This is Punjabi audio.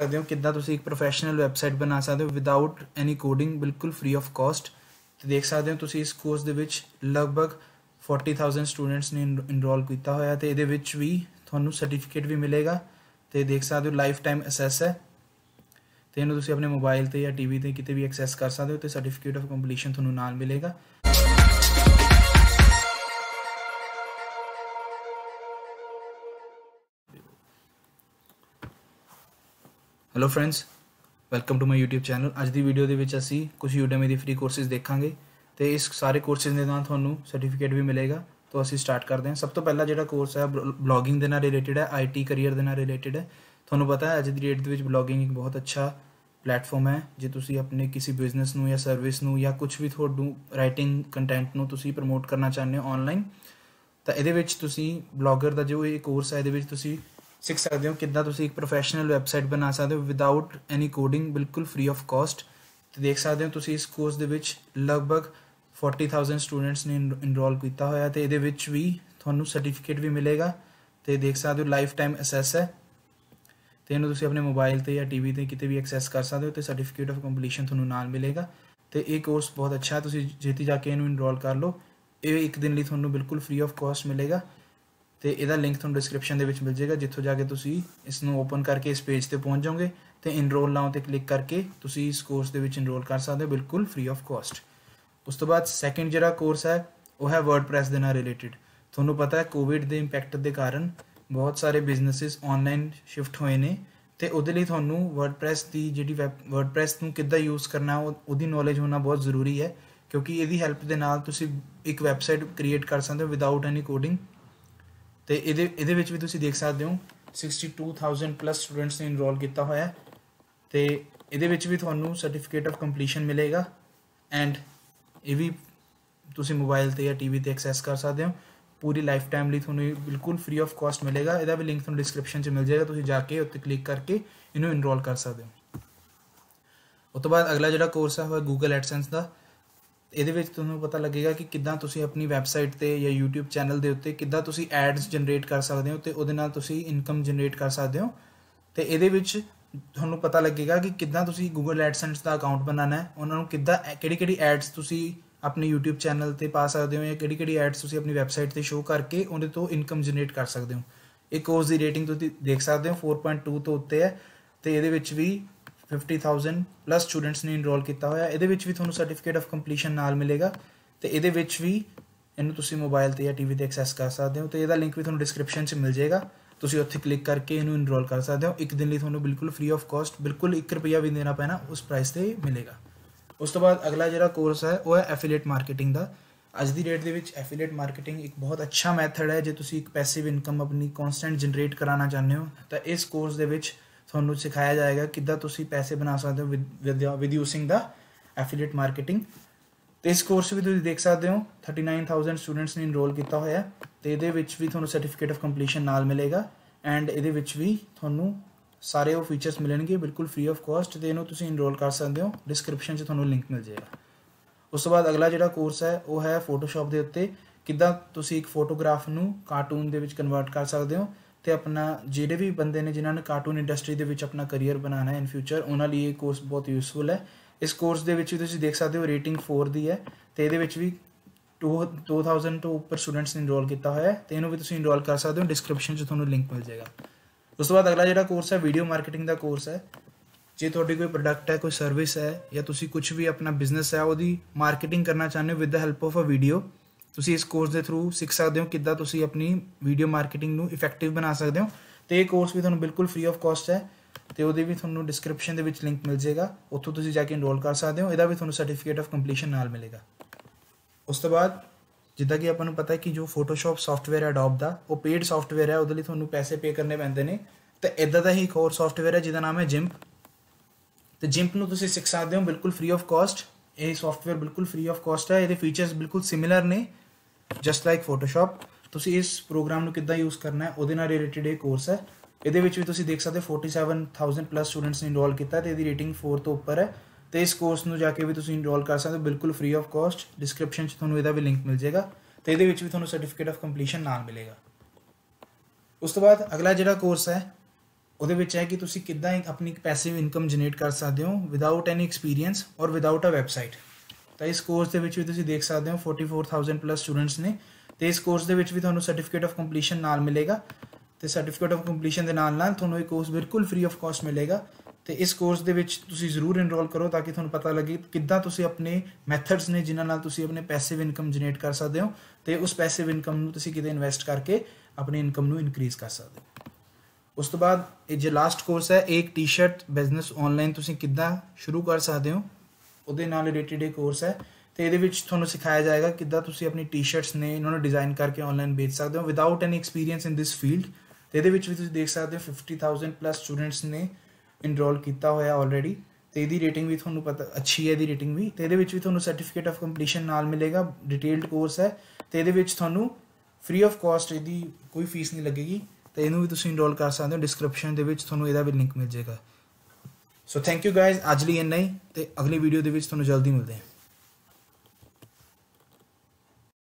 ਸਕਦੇ ਹੋ ਕਿੱਦਾਂ ਤੁਸੀਂ ਇੱਕ ਪ੍ਰੋਫੈਸ਼ਨਲ ਵੈਬਸਾਈਟ ਬਣਾ ਸਕਦੇ ਹੋ ਵਿਦਆਊਟ ਐਨੀ ਕੋਡਿੰਗ ਬਿਲਕੁਲ ਫ੍ਰੀ ਆਫ ਕਾਸਟ ਤੇ ਦੇਖ ਸਕਦੇ ਹੋ ਤੁਸੀਂ ਇਸ ਕੋਰਸ ਦੇ ਵਿੱਚ ਲਗਭਗ 40000 ਸਟੂਡੈਂਟਸ ਨੇ ਇਨਰੋਲ ਕੀਤਾ ਹੋਇਆ ਤੇ ਇਹਦੇ ਵਿੱਚ ਵੀ ਤੁਹਾਨੂੰ ਸਰਟੀਫਿਕੇਟ ਵੀ ਮਿਲੇਗਾ ਤੇ ਦੇਖ ਸਕਦੇ ਹੋ ਲਾਈਫ ਟਾਈਮ ਅਸੈਸ ਹੈ ਤੇ ਇਹਨੂੰ ਤੁਸੀਂ ਆਪਣੇ ਮੋਬਾਈਲ ਤੇ ਜਾਂ ਟੀਵੀ ਤੇ ਕਿਤੇ ਵੀ ਐਕਸੈਸ ਕਰ ਸਕਦੇ ਹੋ ਤੇ ਸਰਟੀਫਿਕੇਟ ਆਫ ਕੰਪਲੀਸ਼ਨ ਤੁਹਾਨੂੰ ਨਾਲ ਮਿਲੇਗਾ hello friends welcome to my YouTube channel ਅੱਜ ਦੀ ਵੀਡੀਓ ਦੇ ਵਿੱਚ ਅਸੀਂ ਕੁਝ Udemy ਦੇ ਫ੍ਰੀ ਕੋਰਸਿਸ ਦੇਖਾਂਗੇ ਤੇ ਇਸ ਸਾਰੇ ਕੋਰਸਿਸ ਦੇ ਨਾਲ ਤੁਹਾਨੂੰ ਸਰਟੀਫਿਕੇਟ ਵੀ ਮਿਲੇਗਾ ਤੋਂ ਅਸੀਂ ਸਟਾਰਟ ਕਰਦੇ ਹਾਂ ਸਭ ਤੋਂ ਪਹਿਲਾ ਜਿਹੜਾ ਕੋਰਸ ਹੈ ਬਲੌਗਿੰਗ ਦੇ ਨਾਲ ਰਿਲੇਟਡ ਹੈ IT ਕੈਰੀਅਰ ਦੇ ਨਾਲ ਰਿਲੇਟਡ ਹੈ ਤੁਹਾਨੂੰ ਪਤਾ ਹੈ ਅੱਜ ਦੀ ਡੇਟ ਦੇ ਵਿੱਚ ਬਲੌਗਿੰਗ ਇੱਕ ਬਹੁਤ ਅੱਛਾ ਪਲੇਟਫਾਰਮ ਹੈ ਜੇ ਤੁਸੀਂ ਆਪਣੇ ਕਿਸੇ ਬਿਜ਼ਨਸ ਨੂੰ ਜਾਂ ਸਰਵਿਸ ਨੂੰ ਜਾਂ ਕੁਝ ਵੀ ਤੁਹਾਨੂੰ ਰਾਈਟਿੰਗ ਕੰਟੈਂਟ ਨੂੰ ਤੁਸੀਂ ਪ੍ਰਮੋਟ ਕਰਨਾ ਚਾਹੁੰਦੇ ਹੋ ਆਨਲਾਈਨ ਤਾਂ ਇਹਦੇ ਵਿੱਚ ਤੁਸੀਂ ਬਲੌਗਰ ਦਾ ਜੋ ਇਹ ਕੋਰਸ ਹੈ ਇਹਦੇ ਵਿੱਚ ਤੁਸੀਂ ਸਿੱਖ ਸਕਦੇ ਹੋ ਕਿੱਦਾਂ ਤੁਸੀਂ ਇੱਕ ਪ੍ਰੋਫੈਸ਼ਨਲ ਵੈਬਸਾਈਟ ਬਣਾ ਸਕਦੇ ਹੋ ਵਿਦਆਊਟ ਐਨੀ ਕੋਡਿੰਗ ਬਿਲਕੁਲ ਫ੍ਰੀ ਆਫ ਕਾਸਟ ਤੇ ਦੇਖ ਸਕਦੇ ਹੋ ਤੁਸੀਂ ਇਸ ਕੋਰਸ ਦੇ ਵਿੱਚ ਲਗਭਗ 40000 ਸਟੂਡੈਂਟਸ ਨੇ ਇਨਰੋਲ ਕੀਤਾ ਹੋਇਆ ਤੇ ਇਹਦੇ ਵਿੱਚ ਵੀ ਤੁਹਾਨੂੰ ਸਰਟੀਫਿਕੇਟ ਵੀ ਮਿਲੇਗਾ ਤੇ ਦੇਖ ਸਕਦੇ ਹੋ ਲਾਈਫ ਟਾਈਮ ਅਸੈਸ ਹੈ ਤੇ ਇਹਨੂੰ ਤੁਸੀਂ ਆਪਣੇ ਮੋਬਾਈਲ ਤੇ ਜਾਂ ਟੀਵੀ ਤੇ ਕਿਤੇ ਵੀ ਐਕਸੈਸ ਕਰ ਸਕਦੇ ਹੋ ਤੇ ਸਰਟੀਫਿਕੇਟ ਆਫ ਕੰਪਲੀਸ਼ਨ ਤੁਹਾਨੂੰ ਨਾਲ ਮਿਲੇਗਾ ਤੇ ਇਹ ਕੋਰਸ ਬਹੁਤ ਅੱਛਾ ਹੈ ਤੁਸੀਂ ਜੇਤੀ ਜਾ ਕੇ ਇਹਨੂੰ ਇਨਰੋਲ ਕਰ ਲਓ ਇਹ ਇੱਕ ਦਿਨ ਲਈ ਤੁਹਾਨੂੰ ਬਿਲਕੁਲ ਫ੍ਰੀ ਆਫ ਕਾਸਟ ਮਿਲੇਗਾ ਤੇ ਇਹਦਾ ਲਿੰਕ ਤੁਹਾਨੂੰ ਡਿਸਕ੍ਰਿਪਸ਼ਨ ਦੇ ਵਿੱਚ ਮਿਲ ਜਾਏਗਾ ਜਿੱਥੋਂ ਜਾ ਕੇ ਤੁਸੀਂ ਇਸ ਨੂੰ ਓਪਨ ਕਰਕੇ ਇਸ ਪੇਜ ਤੇ ਪਹੁੰਚ ਜਾਓਗੇ ਤੇ ਇਨਰੋਲ ਨਾਉ ਤੇ ਕਲਿੱਕ ਕਰਕੇ ਤੁਸੀਂ ਇਸ ਕੋਰਸ ਦੇ ਵਿੱਚ ਇਨਰੋਲ ਕਰ ਸਕਦੇ ਹੋ ਬਿਲਕੁਲ ਫ੍ਰੀ ਆਫ ਕਾਸਟ ਉਸ ਤੋਂ ਬਾਅਦ ਸੈਕੰਡ ਜਿਹੜਾ ਕੋਰਸ ਹੈ ਉਹ ਹੈ ਵਰਡਪ੍ਰੈਸ ਦੇ ਨਾਲ ਰਿਲੇਟਡ ਤੁਹਾਨੂੰ ਪਤਾ ਹੈ ਕੋਵਿਡ ਦੇ ਇੰਪੈਕਟ ਦੇ ਕਾਰਨ ਬਹੁਤ ਸਾਰੇ ਬਿਜ਼ਨੈਸਸ ਆਨਲਾਈਨ ਸ਼ਿਫਟ ਹੋਏ ਨੇ ਤੇ ਉਹਦੇ ਲਈ ਤੁਹਾਨੂੰ ਵਰਡਪ੍ਰੈਸ ਦੀ ਜਿਹੜੀ ਵਰਡਪ੍ਰੈਸ ਨੂੰ ਕਿੱਦਾਂ ਯੂਜ਼ ਕਰਨਾ ਉਹਦੀ ਨੌਲੇਜ ਹੋਣਾ ਬਹੁਤ ਜ਼ਰੂਰੀ ਹੈ ਕਿਉਂਕਿ ਇਹਦੀ ਹੈਲਪ ਦੇ ਨਾਲ ਤੁਸੀਂ ਇੱਕ ਵੈਬਸਾਈਟ ਕ੍ਰੀਏਟ ਕਰ ਸਕਦੇ ਹੋ ਵਿਦਆਊਟ ਐਨੀ ਕੋਡਿੰਗ ਤੇ ਇਹਦੇ ਇਹਦੇ ਵਿੱਚ ਵੀ ਤੁਸੀਂ ਦੇਖ ਸਕਦੇ ਹੋ 62000 ਪਲੱਸ ਸਟੂਡੈਂਟਸ ਨੇ ਇਨਰੋਲ ਕੀਤਾ ਹੋਇਆ ਹੈ ਤੇ ਇਹਦੇ ਵਿੱਚ ਵੀ ਤੁਹਾਨੂੰ ਸਰਟੀਫਿਕੇਟ ਆਫ ਕੰਪਲੀਸ਼ਨ ਮਿਲੇਗਾ ਐਂਡ ਇਹ ਵੀ ਤੁਸੀਂ ਮੋਬਾਈਲ ਤੇ ਜਾਂ ਟੀਵੀ ਤੇ ਐਕਸੈਸ ਕਰ ਸਕਦੇ ਹੋ ਪੂਰੀ ਲਾਈਫ ਟਾਈਮ ਲਈ ਤੁਹਾਨੂੰ ਬਿਲਕੁਲ ਫ੍ਰੀ ਆਫ ਕਾਸਟ ਮਿਲੇਗਾ ਇਹਦਾ ਵੀ ਲਿੰਕ ਤੁਹਾਨੂੰ ਡਿਸਕ੍ਰਿਪਸ਼ਨ 'ਚ ਮਿਲ ਜਾਏਗਾ ਤੁਸੀਂ ਜਾ ਕੇ ਉੱਤੇ ਕਲਿੱਕ ਕਰਕੇ ਇਹਨੂੰ ਇਨਰੋਲ ਕਰ ਸਕਦੇ ਹੋ ਉਸ ਤੋਂ ਬਾਅਦ ਅਗਲਾ ਜਿਹੜਾ ਕੋਰਸ ਹੈ ਉਹ ਗੂਗਲ ਐਡਸੈਂਸ ਦਾ ਇਹਦੇ ਵਿੱਚ ਤੁਹਾਨੂੰ ਪਤਾ ਲੱਗੇਗਾ ਕਿ ਕਿੱਦਾਂ ਤੁਸੀਂ ਆਪਣੀ ਵੈਬਸਾਈਟ ਤੇ ਜਾਂ YouTube ਚੈਨਲ ਦੇ ਉੱਤੇ ਕਿੱਦਾਂ ਤੁਸੀਂ ਐਡਸ ਜਨਰੇਟ ਕਰ ਸਕਦੇ ਹੋ ਤੇ ਉਹਦੇ ਨਾਲ ਤੁਸੀਂ ਇਨਕਮ ਜਨਰੇਟ ਕਰ ਸਕਦੇ ਹੋ ਤੇ ਇਹਦੇ ਵਿੱਚ ਤੁਹਾਨੂੰ ਪਤਾ ਲੱਗੇਗਾ ਕਿ ਕਿੱਦਾਂ ਤੁਸੀਂ Google AdSense ਦਾ ਅਕਾਊਂਟ ਬਣਾਉਣਾ ਹੈ ਉਹਨਾਂ ਨੂੰ ਕਿੱਦਾਂ ਕਿਹੜੀ-ਕਿਹੜੀ ਐਡਸ ਤੁਸੀਂ ਆਪਣੇ YouTube ਚੈਨਲ ਤੇ ਪਾ ਸਕਦੇ ਹੋ ਜਾਂ ਕਿਹੜੀ-ਕਿਹੜੀ ਐਡਸ ਤੁਸੀਂ ਆਪਣੀ ਵੈਬਸਾਈਟ ਤੇ ਸ਼ੋਅ ਕਰਕੇ ਉਹਦੇ ਤੋਂ ਇਨਕਮ ਜਨਰੇਟ ਕਰ ਸਕਦੇ ਹੋ ਇੱਕ ਕੋਰਸ ਦੀ ਰੇਟਿੰਗ ਤੁਸੀਂ ਦੇਖ ਸਕਦੇ ਹੋ 4.2 ਤੋਂ ਉੱਤੇ ਹੈ ਤੇ ਇਹਦੇ ਵਿੱਚ ਵੀ 50000 ਪਲੱਸ ਸਟੂਡੈਂਟਸ ਨੇ ਇਨਰੋਲ ਕੀਤਾ ਹੋਇਆ ਇਹਦੇ ਵਿੱਚ ਵੀ ਤੁਹਾਨੂੰ ਸਰਟੀਫਿਕੇਟ ਆਫ ਕੰਪਲੀਸ਼ਨ ਨਾਲ ਮਿਲੇਗਾ ਤੇ ਇਹਦੇ ਵਿੱਚ ਵੀ ਇਹਨੂੰ ਤੁਸੀਂ ਮੋਬਾਈਲ ਤੇ ਜਾਂ ਟੀਵੀ ਤੇ ਐਕਸੈਸ ਕਰ ਸਕਦੇ ਹੋ ਤੇ ਇਹਦਾ ਲਿੰਕ ਵੀ ਤੁਹਾਨੂੰ ਡਿਸਕ੍ਰਿਪਸ਼ਨ 'ਚ ਮਿਲ ਜਾਏਗਾ ਤੁਸੀਂ ਉੱਥੇ ਕਲਿੱਕ ਕਰਕੇ ਇਹਨੂੰ ਇਨਰੋਲ ਕਰ ਸਕਦੇ ਹੋ ਇੱਕ ਦਿਨ ਲਈ ਤੁਹਾਨੂੰ ਬਿਲਕੁਲ ਫ੍ਰੀ ਆਫ ਕਾਸਟ ਬਿਲਕੁਲ 1 ਰੁਪਿਆ ਵੀ ਦੇਣਾ ਪੈਣਾ ਉਸ ਪ੍ਰਾਈਸ ਤੇ ਮਿਲੇਗਾ ਉਸ ਤੋਂ ਬਾਅਦ ਅਗਲਾ ਜਿਹੜਾ ਕੋਰਸ ਹੈ ਉਹ ਹੈ ਐਫੀਲੀਏਟ ਮਾਰਕੀਟਿੰਗ ਦਾ ਅੱਜ ਦੀ ਡੇਟ ਦੇ ਵਿੱਚ ਐਫੀਲੀਏਟ ਮਾਰਕੀਟਿੰਗ ਇੱਕ ਬਹੁਤ ਅੱਛਾ ਮੈਥਡ ਹੈ ਜੇ ਤੁਸੀਂ ਇੱਕ ਪੈਸਿਵ ਇਨਕਮ ਆਪਣੀ ਕਨਸਟੈਂਟ ਜਨਰੇਟ ਕਰਾਉਣਾ ਚਾਹੁੰਦੇ ਹੋ ਤਾਂ ਇਸ ਕੋਰਸ ਦੇ ਵਿੱਚ ਤੁਹਾਨੂੰ ਸਿਖਾਇਆ ਜਾਏਗਾ ਕਿੱਦਾਂ ਤੁਸੀਂ ਪੈਸੇ ਬਣਾ ਸਕਦੇ ਹੋ with using the affiliate marketing ਤੇ ਇਸ ਕੋਰਸ ਵੀ ਤੁਸੀਂ ਦੇਖ ਸਕਦੇ ਹੋ 39000 ਸਟੂਡੈਂਟਸ ਨੇ ਇਨਰੋਲ ਕੀਤਾ ਹੋਇਆ ਤੇ ਇਹਦੇ ਵਿੱਚ ਵੀ ਤੁਹਾਨੂੰ ਸਰਟੀਫਿਕੇਟ ਆਫ ਕੰਪਲੀਸ਼ਨ ਨਾਲ ਮਿਲੇਗਾ ਐਂਡ ਇਹਦੇ ਵਿੱਚ ਵੀ ਤੁਹਾਨੂੰ ਸਾਰੇ ਉਹ ਫੀਚਰਸ ਮਿਲਣਗੇ ਬਿਲਕੁਲ ਫ੍ਰੀ ਆਫ ਕਾਸਟ ਤੇ ਇਹਨੂੰ ਤੁਸੀਂ ਇਨਰੋਲ ਕਰ ਸਕਦੇ ਹੋ ਡਿਸਕ੍ਰਿਪਸ਼ਨ 'ਚ ਤੁਹਾਨੂੰ ਲਿੰਕ ਮਿਲ ਜਾਏਗਾ ਉਸ ਤੋਂ ਬਾਅਦ ਅਗਲਾ ਜਿਹੜਾ ਕੋਰਸ ਹੈ ਉਹ ਹੈ ਫੋਟੋਸ਼ਾਪ ਦੇ ਉੱਤੇ ਕਿੱਦਾਂ ਤੁਸੀਂ ਇੱਕ ਫੋਟੋਗ੍ਰਾਫ ਨੂੰ ਕਾਰਟੂਨ ਦੇ ਵਿੱਚ ਕਨਵਰਟ ਕਰ ਸਕਦੇ ਹੋ ਤੇ ਆਪਣਾ ਜਿਹੜੇ ਵੀ ਬੰਦੇ ਨੇ ਜਿਨ੍ਹਾਂ ਨੇ ਕਾਰਟੂਨ ਇੰਡਸਟਰੀ ਦੇ ਵਿੱਚ ਆਪਣਾ ਕੈਰੀਅਰ ਬਣਾਉਣਾ ਹੈ ਇਨ ਫਿਊਚਰ ਉਹਨਾਂ ਲਈ ਇਹ ਕੋਰਸ ਬਹੁਤ ਯੂਸਫੁਲ ਹੈ ਇਸ ਕੋਰਸ ਦੇ ਵਿੱਚ ਤੁਸੀਂ ਦੇਖ ਸਕਦੇ ਹੋ ਰੇਟਿੰਗ 4 ਦੀ ਹੈ ਤੇ ਇਹਦੇ ਵਿੱਚ ਵੀ 2000 ਤੋਂ ਉੱਪਰ ਸਟੂਡੈਂਟਸ ਨੇ ਇਨਰੋਲ ਕੀਤਾ ਹੋਇਆ ਹੈ ਤੇ ਇਹਨੂੰ ਵੀ ਤੁਸੀਂ ਇਨਰੋਲ ਕਰ ਸਕਦੇ ਹੋ ਡਿਸਕ੍ਰਿਪਸ਼ਨ 'ਚ ਤੁਹਾਨੂੰ ਲਿੰਕ ਮਿਲ ਜਾਏਗਾ ਉਸ ਤੋਂ ਬਾਅਦ ਅਗਲਾ ਜਿਹੜਾ ਕੋਰਸ ਹੈ ਵੀਡੀਓ ਮਾਰਕੀਟਿੰਗ ਦਾ ਕੋਰਸ ਹੈ ਜੇ ਤੁਹਾਡੀ ਕੋਈ ਪ੍ਰੋਡਕਟ ਹੈ ਕੋਈ ਸਰਵਿਸ ਹੈ ਜਾਂ ਤੁਸੀਂ ਕੁਝ ਵੀ ਆਪਣਾ ਬਿਜ਼ਨਸ ਹੈ ਉਹਦੀ ਮਾਰਕੀਟਿੰਗ ਕਰਨਾ ਚਾਹੁੰਦੇ ਹੋ with the help of a video ਤੁਸੀਂ ਇਸ ਕੋਰਸ ਦੇ ਥਰੂ ਸਿੱਖ ਸਕਦੇ ਹੋ ਕਿੱਦਾਂ ਤੁਸੀਂ ਆਪਣੀ ਵੀਡੀਓ ਮਾਰਕੀਟਿੰਗ ਨੂੰ ਇਫੈਕਟਿਵ ਬਣਾ ਸਕਦੇ ਹੋ ਤੇ ਇਹ ਕੋਰਸ ਵੀ ਤੁਹਾਨੂੰ ਬਿਲਕੁਲ ਫ੍ਰੀ ਆਫ ਕਾਸਟ ਹੈ ਤੇ ਉਹਦੇ ਵੀ ਤੁਹਾਨੂੰ ਡਿਸਕ੍ਰਿਪਸ਼ਨ ਦੇ ਵਿੱਚ ਲਿੰਕ ਮਿਲ ਜਾਏਗਾ ਉੱਥੋਂ ਤੁਸੀਂ ਜਾ ਕੇ ਇਨਰੋਲ ਕਰ ਸਕਦੇ ਹੋ ਇਹਦਾ ਵੀ ਤੁਹਾਨੂੰ ਸਰਟੀਫਿਕੇਟ ਆਫ ਕੰਪਲੀਸ਼ਨ ਨਾਲ ਮਿਲੇਗਾ ਉਸ ਤੋਂ ਬਾਅਦ ਜਿੱਦਾਂ ਕਿ ਆਪਾਂ ਨੂੰ ਪਤਾ ਹੈ ਕਿ ਜੋ ਫੋਟੋਸ਼ਾਪ ਸੌਫਟਵੇਅਰ ਹੈ ਅਡੋਬ ਦਾ ਉਹ ਪੇਡ ਸੌਫਟਵੇਅਰ ਹੈ ਉਹਦੇ ਲਈ ਤੁਹਾਨੂੰ ਪੈਸੇ ਪੇ ਕਰਨੇ ਪੈਂਦੇ ਨੇ ਤੇ ਇਦਾਂ ਦਾ ਹੀ ਇੱਕ ਹੋਰ ਸੌਫਟਵੇਅਰ ਹੈ ਜਿਹਦਾ ਨਾਮ ਹੈ ਜਿੰਪ ਤੇ ਜਿੰਪ ਨੂੰ ਤੁਸੀਂ ਸਿੱਖ ਸਕਦੇ ਹੋ ਬਿਲਕੁਲ ਫ੍ਰੀ ਆਫ ਕਾਸਟ ਇਹ ਸੌਫਟਵੇਅਰ ਬਿਲਕੁਲ ਫ੍ਰੀ ਆਫ ਕਾਸਟ ਹੈ ਇਹਦੇ ਫੀਚਰਸ ਬਿਲਕੁਲ ਸਿਮਿਲਰ ਨੇ ਜਸਟ ਲਾਈਕ ਫੋਟੋਸ਼ਾਪ ਤੁਸੀਂ ਇਸ ਪ੍ਰੋਗਰਾਮ ਨੂੰ ਕਿੱਦਾਂ ਯੂਜ਼ ਕਰਨਾ ਹੈ ਉਹਦੇ ਨਾਲ ਰਿਲੇਟਡ ਇਹ ਕੋਰਸ ਹੈ ਇਹਦੇ ਵਿੱਚ ਵੀ ਤੁਸੀਂ ਦੇਖ ਸਕਦੇ 47000 ਪਲੱਸ ਸਟੂਡੈਂਟਸ ਨੇ ਇਨਰੋਲ ਕੀਤਾ ਤੇ ਇਹਦੀ ਰੇਟਿੰਗ 4 ਤੋਂ ਉੱਪਰ ਹੈ ਤੇ ਇਸ ਕੋਰਸ ਨੂੰ ਜਾ ਕੇ ਵੀ ਤੁਸੀਂ ਇਨਰੋਲ ਕਰ ਸਕਦੇ ਹੋ ਬਿਲਕੁਲ ਫ੍ਰੀ ਆਫ ਕਾਸਟ ਡਿਸਕ੍ਰਿਪਸ਼ਨ 'ਚ ਤੁਹਾਨੂੰ ਇਹਦਾ ਵੀ ਲਿੰਕ ਮਿਲ ਜਾਏਗਾ ਤੇ ਇਹਦੇ ਵਿੱਚ ਵੀ ਤੁਹਾਨੂੰ ਸਰਟੀਫਿਕੇਟ ਆਫ ਕੰਪਲੀਸ਼ਨ ਨਾਲ ਮਿਲੇਗਾ ਉਸ ਤੋਂ ਬਾਅਦ ਅਗਲਾ ਜਿਹੜਾ ਕੋਰਸ ਹੈ ਉਹਦੇ ਵਿੱਚ ਹੈ ਕਿ ਤੁਸੀਂ ਕਿੱਦਾਂ ਆਪਣੀ ਪੈਸਿਵ ਇਨਕਮ ਜਨਰੇਟ ਕਰ ਸਕਦੇ ਹੋ ਵਿਦਆਊਟ ਐਨੀ ਐਕਸਪੀਰੀਅੰਸ ਔਰ ਵਿਦਆਊਟ ਅ ਵੈਬਸਾਈਟ ਤਾਂ ਇਸ ਕੋਰਸ ਦੇ ਵਿੱਚ ਵੀ ਤੁਸੀਂ ਦੇਖ ਸਕਦੇ ਹੋ 44000 ਪਲੱਸ ਸਟੂਡੈਂਟਸ ਨੇ ਤੇ ਇਸ ਕੋਰਸ ਦੇ ਵਿੱਚ ਵੀ ਤੁਹਾਨੂੰ ਸਰਟੀਫਿਕੇਟ ਆਫ ਕੰਪਲੀਸ਼ਨ ਨਾਲ ਮਿਲੇਗਾ ਤੇ ਸਰਟੀਫਿਕੇਟ ਆਫ ਕੰਪਲੀਸ਼ਨ ਦੇ ਨਾਲ ਨਾਲ ਤੁਹਾਨੂੰ ਇਹ ਕੋਰਸ ਬਿਲਕੁਲ ਫ੍ਰੀ ਆਫ ਕਾਸਟ ਮਿਲੇਗਾ ਤੇ ਇਸ ਕੋਰਸ ਦੇ ਵਿੱਚ ਤੁਸੀਂ ਜ਼ਰੂਰ ਇਨਰੋਲ ਕਰੋ ਤਾਂ ਕਿ ਤੁਹਾਨੂੰ ਪਤਾ ਲੱਗੇ ਕਿੱਦਾਂ ਤੁਸੀਂ ਆਪਣੇ ਮੈਥਡਸ ਨੇ ਜਿਨ੍ਹਾਂ ਨਾਲ ਤੁਸੀਂ ਆਪਣੇ ਪੈਸਿਵ ਇਨਕਮ ਜਨਰੇਟ ਕਰ ਸਕਦੇ ਹੋ ਤੇ ਉਸ ਪੈਸਿਵ ਇਨਕਮ ਨੂੰ ਤੁਸੀਂ ਕਿਤੇ ਇਨਵੈਸਟ ਕਰਕੇ ਆਪਣੀ ਇਨਕਮ ਨੂੰ ਇਨਕਰੀਜ਼ ਕਰ ਸਕਦੇ ਹੋ ਉਸ ਤੋਂ ਬਾਅਦ ਇਹ ਜੇ ਲਾਸਟ ਕੋਰਸ ਹੈ ਇੱਕ ਟੀ-ਸ਼ਰਟ ਬਿਜ਼ਨਸ ਆਨਲਾਈਨ ਤੁਸੀਂ ਕਿੱਦਾਂ ਸ਼ੁਰੂ ਕਰ ਸਕਦੇ ਹੋ ਉਹਦੇ ਨਾਲ ਰਿਲੇਟਡ ਇਹ ਕੋਰਸ ਹੈ ਤੇ ਇਹਦੇ ਵਿੱਚ ਤੁਹਾਨੂੰ ਸਿਖਾਇਆ ਜਾਏਗਾ ਕਿੱਦਾਂ ਤੁਸੀਂ ਆਪਣੀ ਟੀ-ਸ਼ਰਟਸ ਨੇ ਇਹਨਾਂ ਨੂੰ ਡਿਜ਼ਾਈਨ ਕਰਕੇ ਆਨਲਾਈਨ ਵੇਚ ਸਕਦੇ ਹੋ without any experience in this field ਤੇ ਇਹਦੇ ਵਿੱਚ ਵੀ ਤੁਸੀਂ ਦੇਖ ਸਕਦੇ ਹੋ 50000 ਪਲੱਸ ਸਟੂਡੈਂਟਸ ਨੇ ਇਨਰੋਲ ਕੀਤਾ ਹੋਇਆ ਆਲਰੇਡੀ ਤੇ ਇਹਦੀ ਰੇਟਿੰਗ ਵੀ ਤੁਹਾਨੂੰ ਪਤਾ ਅੱਛੀ ਹੈ ਇਹਦੀ ਰੇਟਿੰਗ ਵੀ ਤੇ ਇਹਦੇ ਵਿੱਚ ਵੀ ਤੁਹਾਨੂੰ ਸਰਟੀਫਿਕੇਟ ਆਫ ਕੰਪਲੀਸ਼ਨ ਨਾਲ ਮਿਲੇਗਾ ਡਿਟੇਲਡ ਕੋਰਸ ਹੈ ਤੇ ਇਹਦੇ ਵਿੱਚ ਤੁਹਾਨੂੰ ਫ੍ਰੀ ਆਫ ਕਾਸਟ ਇਹਦੀ ਕੋਈ ਫੀਸ ਨਹੀਂ ਲੱਗੇਗੀ ਤੇ ਇਹਨੂੰ ਵੀ ਤੁਸੀਂ ਇਨਰੋਲ ਕਰ ਸਕਦੇ ਹੋ ਡਿਸਕ੍ਰਿਪਸ਼ਨ ਦੇ ਵਿੱਚ ਤੁਹਾਨੂੰ ਇਹਦਾ ਵੀ ਲਿੰਕ ਮਿਲ ਜਾਏਗਾ ਸੋ ਥੈਂਕ ਯੂ ਗਾਇਜ਼ ਅੱਜ ਲਈ ਇੰਨਾ ਹੀ ਤੇ ਅਗਲੀ ਵੀਡੀਓ ਦੇ ਵਿੱਚ ਤੁਹਾਨੂੰ ਜਲਦੀ ਮਿਲਦੇ ਹਾਂ